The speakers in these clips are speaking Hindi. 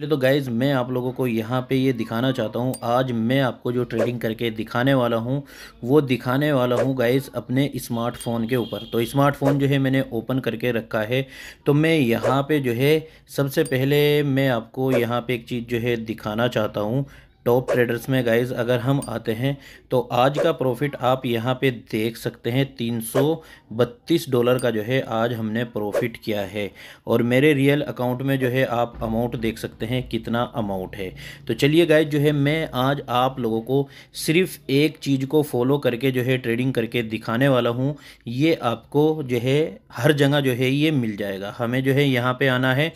चलिए तो गाइज़ मैं आप लोगों को यहाँ पे ये दिखाना चाहता हूँ आज मैं आपको जो ट्रेडिंग करके दिखाने वाला हूँ वो दिखाने वाला हूँ गाइज़ अपने स्मार्टफोन के ऊपर तो स्मार्टफोन जो है मैंने ओपन करके रखा है तो मैं यहाँ पे जो है सबसे पहले मैं आपको यहाँ पे एक चीज़ जो है दिखाना चाहता हूँ टॉप ट्रेडर्स में गाइज अगर हम आते हैं तो आज का प्रॉफिट आप यहाँ पे देख सकते हैं 332 डॉलर का जो है आज हमने प्रॉफिट किया है और मेरे रियल अकाउंट में जो है आप अमाउंट देख सकते हैं कितना अमाउंट है तो चलिए गाइज जो है मैं आज आप लोगों को सिर्फ एक चीज़ को फॉलो करके जो है ट्रेडिंग करके दिखाने वाला हूँ ये आपको जो है हर जगह जो है ये मिल जाएगा हमें जो है यहाँ पर आना है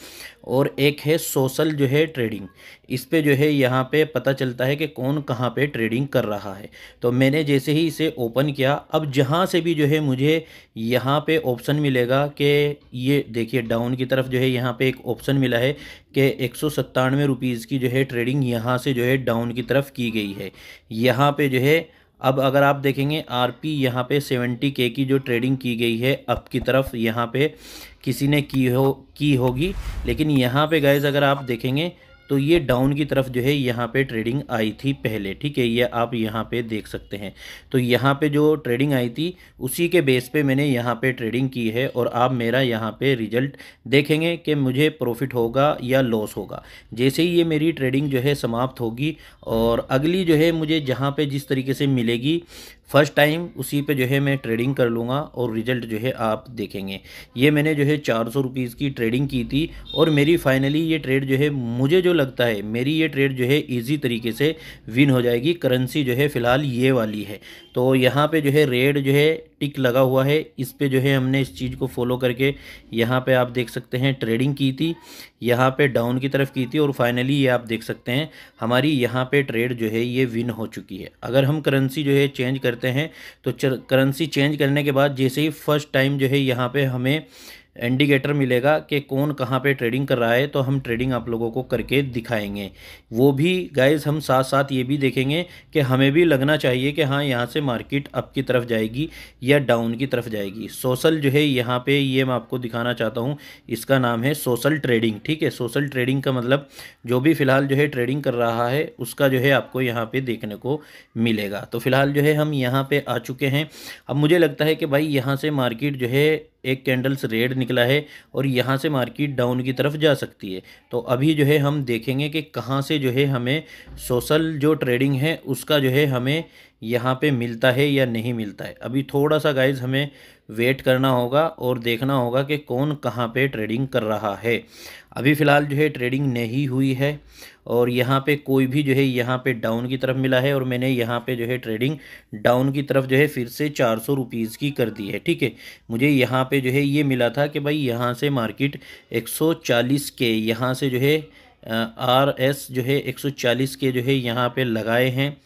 और एक है सोशल जो है ट्रेडिंग इस पे जो है यहाँ पे पता चलता है कि कौन कहाँ पे ट्रेडिंग कर रहा है तो मैंने जैसे ही इसे ओपन किया अब जहाँ से भी जो है मुझे यहाँ पे ऑप्शन मिलेगा कि ये देखिए डाउन की तरफ जो है यहाँ पे एक ऑप्शन मिला है कि एक सौ सत्तानवे रुपीज़ की जो है ट्रेडिंग यहाँ से जो है डाउन की तरफ की गई है यहाँ पर जो है अब अगर आप देखेंगे आर पी यहाँ पर सेवेंटी के की जो ट्रेडिंग की गई है अप की तरफ यहाँ पे किसी ने की हो की होगी लेकिन यहाँ पे गाइज अगर आप देखेंगे तो ये डाउन की तरफ जो है यहाँ पे ट्रेडिंग आई थी पहले ठीक है ये आप यहाँ पे देख सकते हैं तो यहाँ पे जो ट्रेडिंग आई थी उसी के बेस पे मैंने यहाँ पे ट्रेडिंग की है और आप मेरा यहाँ पे रिजल्ट देखेंगे कि मुझे प्रॉफिट होगा या लॉस होगा जैसे ही ये मेरी ट्रेडिंग जो है समाप्त होगी और अगली जो है मुझे जहाँ पर जिस तरीके से मिलेगी फर्स्ट टाइम उसी पे जो है मैं ट्रेडिंग कर लूँगा और रिज़ल्ट जो है आप देखेंगे ये मैंने जो है चार सौ रुपीज़ की ट्रेडिंग की थी और मेरी फाइनली ये ट्रेड जो है मुझे जो लगता है मेरी ये ट्रेड जो है ईजी तरीके से विन हो जाएगी करेंसी जो है फ़िलहाल ये वाली है तो यहाँ पर जो है रेड जो है पिक लगा हुआ है इस पर जो है हमने इस चीज़ को फॉलो करके यहाँ पे आप देख सकते हैं ट्रेडिंग की थी यहाँ पे डाउन की तरफ की थी और फाइनली ये आप देख सकते हैं हमारी यहाँ पे ट्रेड जो है ये विन हो चुकी है अगर हम करेंसी जो है चेंज करते हैं तो करेंसी चेंज करने के बाद जैसे ही फर्स्ट टाइम जो है यहाँ पर हमें इंडिकेटर मिलेगा कि कौन कहाँ पे ट्रेडिंग कर रहा है तो हम ट्रेडिंग आप लोगों को करके दिखाएंगे वो भी गाइज हम साथ साथ ये भी देखेंगे कि हमें भी लगना चाहिए कि हाँ यहाँ से मार्केट अप की तरफ जाएगी या डाउन की तरफ जाएगी सोशल जो है यहाँ पे ये मैं आपको दिखाना चाहता हूँ इसका नाम है सोशल ट्रेडिंग ठीक है सोशल ट्रेडिंग का मतलब जो भी फ़िलहाल जो है ट्रेडिंग कर रहा है उसका जो है आपको यहाँ पर देखने को मिलेगा तो फिलहाल जो है हम यहाँ पर आ चुके हैं अब मुझे लगता है कि भाई यहाँ से मार्केट जो है एक कैंडल्स रेड निकला है और यहाँ से मार्केट डाउन की तरफ जा सकती है तो अभी जो है हम देखेंगे कि कहाँ से जो है हमें सोशल जो ट्रेडिंग है उसका जो है हमें यहाँ पे मिलता है या नहीं मिलता है अभी थोड़ा सा गाइज हमें वेट करना होगा और देखना होगा कि कौन कहाँ पे ट्रेडिंग कर रहा है अभी फ़िलहाल जो है ट्रेडिंग नहीं हुई है और यहाँ पे कोई भी जो है यहाँ पे डाउन की तरफ मिला है और मैंने यहाँ पे जो है ट्रेडिंग डाउन की तरफ जो है फिर से चार सौ रुपीज़ की कर दी है ठीक है मुझे यहाँ पे जो है ये मिला था कि भाई यहाँ से मार्केट एक सौ चालीस के यहाँ से जो है आर एस जो है एक सौ चालीस के जो है यहाँ पर लगाए हैं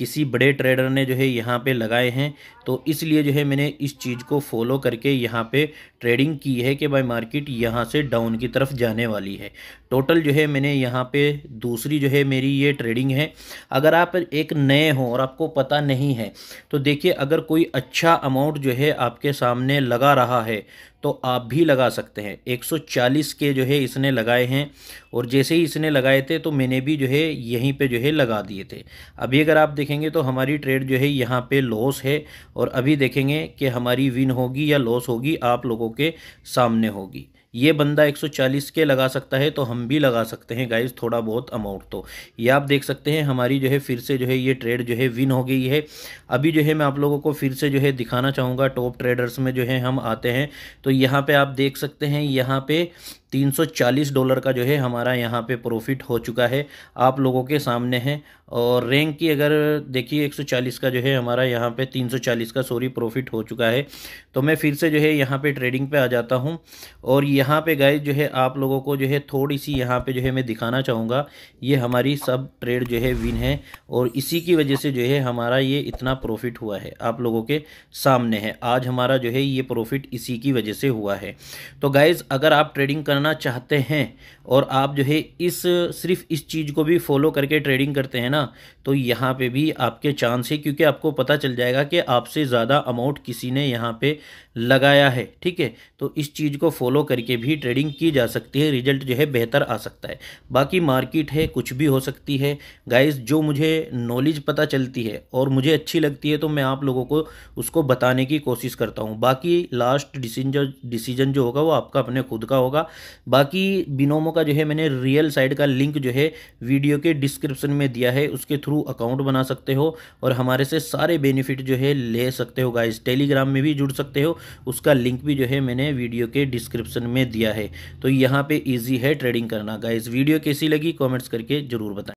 किसी बड़े ट्रेडर ने जो है यहाँ पे लगाए हैं तो इसलिए जो है मैंने इस चीज़ को फॉलो करके यहाँ पे ट्रेडिंग की है कि भाई मार्केट यहाँ से डाउन की तरफ जाने वाली है टोटल जो है मैंने यहाँ पे दूसरी जो है मेरी ये ट्रेडिंग है अगर आप एक नए हो और आपको पता नहीं है तो देखिए अगर कोई अच्छा अमाउंट जो है आपके सामने लगा रहा है तो आप भी लगा सकते हैं 140 के जो है इसने लगाए हैं और जैसे ही इसने लगाए थे तो मैंने भी जो है यहीं पे जो है लगा दिए थे अभी अगर आप देखेंगे तो हमारी ट्रेड जो है यहाँ पे लॉस है और अभी देखेंगे कि हमारी विन होगी या लॉस होगी आप लोगों के सामने होगी ये बंदा 140 के लगा सकता है तो हम भी लगा सकते हैं गाइस थोड़ा बहुत अमाउंट तो ये आप देख सकते हैं हमारी जो है फिर से जो है ये ट्रेड जो है विन हो गई है अभी जो है मैं आप लोगों को फिर से जो है दिखाना चाहूँगा टॉप ट्रेडर्स में जो है हम आते हैं तो यहाँ पर आप देख सकते हैं यहाँ पर 340 डॉलर का जो है हमारा यहाँ पे प्रॉफिट हो चुका है आप लोगों के सामने है और रैंक की अगर देखिए 140 का जो है हमारा यहाँ पे 340 का सॉरी प्रॉफिट हो चुका है तो मैं फिर से जो है यहाँ पे ट्रेडिंग पे आ जाता हूँ और यहाँ पे गाइस जो है आप लोगों को जो है थोड़ी सी यहाँ पे जो है मैं दिखाना चाहूँगा ये हमारी सब ट्रेड जो है विन है और इसी की वजह से जो है हमारा ये इतना प्रॉफिट हुआ है आप लोगों के सामने है आज हमारा जो है ये प्रॉफिट इसी की वजह से हुआ है तो गाइज़ अगर आप ट्रेडिंग कर बनाना चाहते हैं और आप जो है इस सिर्फ इस चीज़ को भी फॉलो करके ट्रेडिंग करते हैं ना तो यहाँ पे भी आपके चांस है क्योंकि आपको पता चल जाएगा कि आपसे ज़्यादा अमाउंट किसी ने यहाँ पे लगाया है ठीक है तो इस चीज़ को फॉलो करके भी ट्रेडिंग की जा सकती है रिजल्ट जो है बेहतर आ सकता है बाकी मार्केट है कुछ भी हो सकती है गाइज जो मुझे नॉलेज पता चलती है और मुझे अच्छी लगती है तो मैं आप लोगों को उसको बताने की कोशिश करता हूँ बाकी लास्ट डिसीजन डिसीजन जो होगा वो आपका अपने खुद का होगा बाकी बिनोमो का जो है मैंने रियल साइड का लिंक जो है वीडियो के डिस्क्रिप्शन में दिया है उसके थ्रू अकाउंट बना सकते हो और हमारे से सारे बेनिफिट जो है ले सकते हो गाइज टेलीग्राम में भी जुड़ सकते हो उसका लिंक भी जो है मैंने वीडियो के डिस्क्रिप्शन में दिया है तो यहाँ पर ईजी है ट्रेडिंग करना गाइज वीडियो कैसी लगी कॉमेंट्स करके ज़रूर बताएं